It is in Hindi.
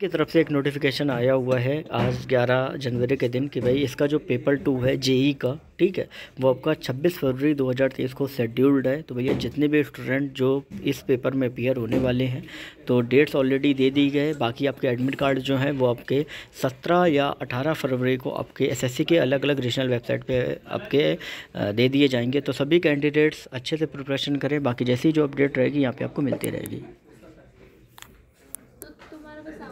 की तरफ से एक नोटिफिकेशन आया हुआ है आज 11 जनवरी के दिन कि भाई इसका जो पेपर टू है जेई का ठीक है वो आपका 26 फरवरी 2023 को शेड्यूल्ड है तो भैया जितने भी स्टूडेंट जो इस पेपर में अपियर होने वाले हैं तो डेट्स ऑलरेडी दे दी गए बाकी आपके एडमिट कार्ड जो हैं वो आपके 17 या 18 फरवरी को आपके एसएससी के अलग अलग रीजनल वेबसाइट पर आपके दे दिए जाएंगे तो सभी कैंडिडेट्स अच्छे से प्रिपरेशन करें बाकी जैसी जो अपडेट रहेगी यहाँ पर आपको मिलती रहेगी तो